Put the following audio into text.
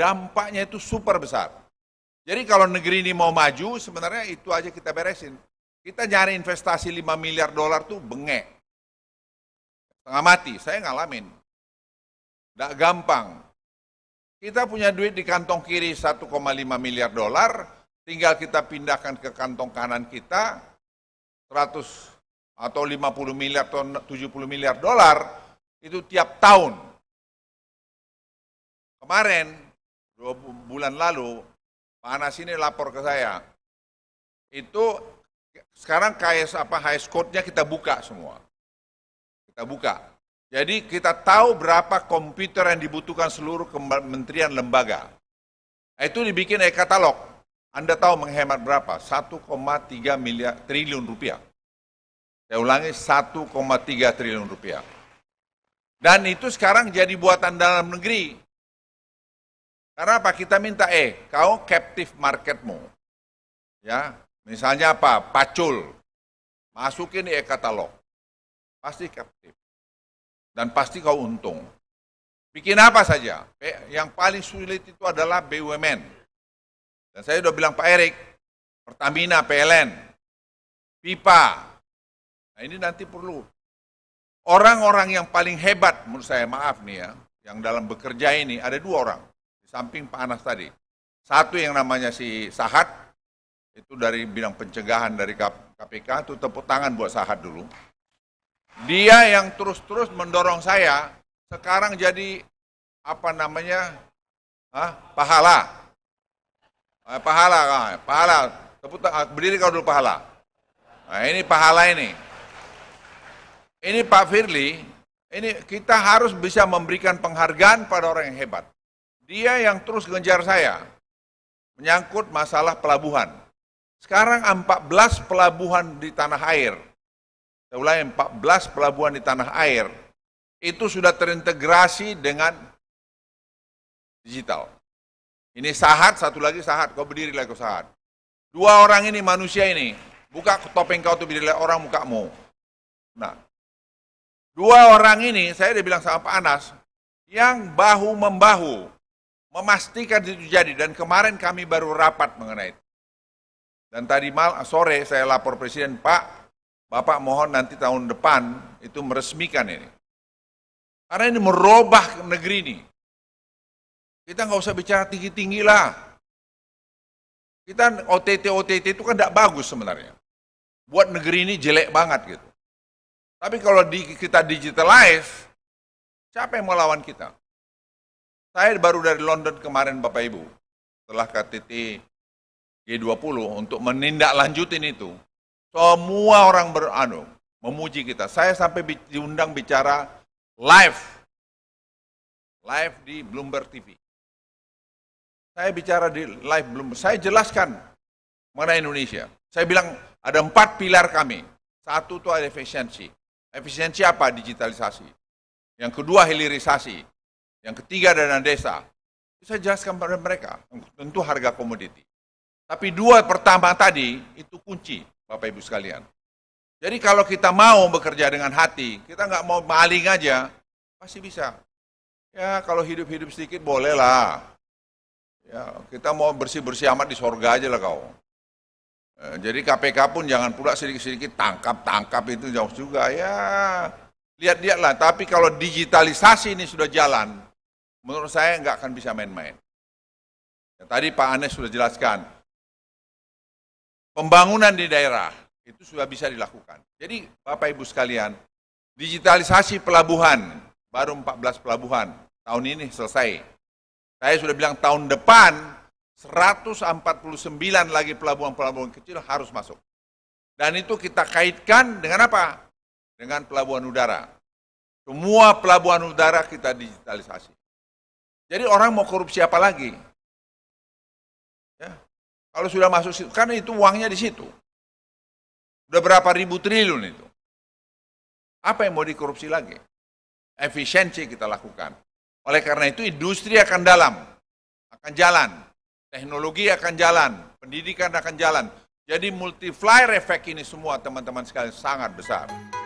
dampaknya itu super besar. Jadi kalau negeri ini mau maju, sebenarnya itu aja kita beresin. Kita nyari investasi 5 miliar dolar tuh bengek. Setengah mati, saya ngalamin. Tidak gampang. Kita punya duit di kantong kiri 1,5 miliar dolar, tinggal kita pindahkan ke kantong kanan kita, 100 atau 50 miliar atau 70 miliar dolar, itu tiap tahun. Kemarin dua bulan lalu, Pak Anas ini lapor ke saya. Itu sekarang KS apa high score nya kita buka semua. Kita buka. Jadi kita tahu berapa komputer yang dibutuhkan seluruh kementerian lembaga. Nah, itu dibikin e-katalog. Anda tahu menghemat berapa? 1,3 miliar triliun rupiah. Saya ulangi 1,3 triliun rupiah. Dan itu sekarang jadi buatan dalam negeri. Karena apa? Kita minta, eh, kau captive marketmu. Ya, misalnya apa? Pacul. Masukin di e-katalog. Pasti captive. Dan pasti kau untung. Bikin apa saja? Yang paling sulit itu adalah BUMN. Dan saya sudah bilang Pak Erik, Pertamina, PLN, pipa. Nah ini nanti perlu. Orang-orang yang paling hebat menurut saya, maaf nih ya, yang dalam bekerja ini ada dua orang samping Pak Anas tadi. Satu yang namanya si Sahat, itu dari bidang pencegahan dari KPK, itu tepuk tangan buat Sahat dulu. Dia yang terus-terus mendorong saya, sekarang jadi apa namanya, ah, pahala. Eh, pahala, ah, pahala. Tepuk tangan, berdiri kau dulu pahala. Nah, ini pahala ini. Ini Pak Firly, ini kita harus bisa memberikan penghargaan pada orang yang hebat. Dia yang terus ngejar saya, menyangkut masalah pelabuhan. Sekarang 14 pelabuhan di tanah air, saya ulangi 14 pelabuhan di tanah air, itu sudah terintegrasi dengan digital. Ini sahat, satu lagi sahat, kau berdiri lagi sahat. Dua orang ini manusia ini, buka topeng kau tuh berdiri lagi orang mukamu. Nah, dua orang ini, saya udah bilang sama Pak Anas, yang bahu membahu memastikan itu jadi dan kemarin kami baru rapat mengenai itu. Dan tadi mal ah, sore saya lapor presiden, Pak, Bapak mohon nanti tahun depan itu meresmikan ini. Karena ini merubah negeri ini. Kita nggak usah bicara tinggi-tinggi lah. Kita OTT-OTT itu kan tidak bagus sebenarnya. Buat negeri ini jelek banget gitu. Tapi kalau di, kita digitalize, siapa yang mau kita? Saya baru dari London kemarin Bapak Ibu, setelah KTT G20 untuk menindaklanjutin itu. Semua orang beranu, memuji kita. Saya sampai diundang bicara live. Live di Bloomberg TV. Saya bicara di live Bloomberg. Saya jelaskan mengenai Indonesia. Saya bilang ada empat pilar kami. Satu itu ada efisiensi. Efisiensi apa? Digitalisasi. Yang kedua hilirisasi. Yang ketiga dana desa. Itu saya jelaskan pada mereka, tentu harga komoditi. Tapi dua pertama tadi itu kunci, Bapak Ibu sekalian. Jadi kalau kita mau bekerja dengan hati, kita nggak mau maling aja, pasti bisa. Ya kalau hidup-hidup sedikit bolehlah Ya, kita mau bersih-bersih amat di sorga aja lah kau. Ya, jadi KPK pun jangan pula sedikit-sedikit tangkap-tangkap itu jauh juga ya. Lihat-lihatlah, tapi kalau digitalisasi ini sudah jalan, menurut saya nggak akan bisa main-main. Ya, tadi Pak Anies sudah jelaskan, pembangunan di daerah itu sudah bisa dilakukan. Jadi Bapak Ibu sekalian, digitalisasi pelabuhan, baru 14 pelabuhan, tahun ini selesai. Saya sudah bilang tahun depan 149 lagi pelabuhan-pelabuhan kecil harus masuk. Dan itu kita kaitkan dengan apa? Dengan pelabuhan udara. Semua pelabuhan udara kita digitalisasi. Jadi orang mau korupsi apa lagi? Ya. Kalau sudah masuk situ, karena itu uangnya di situ. Udah berapa ribu triliun itu. Apa yang mau dikorupsi lagi? Efisiensi kita lakukan. Oleh karena itu industri akan dalam, akan jalan. Teknologi akan jalan, pendidikan akan jalan. Jadi multiplier effect ini semua teman-teman sekalian sangat besar.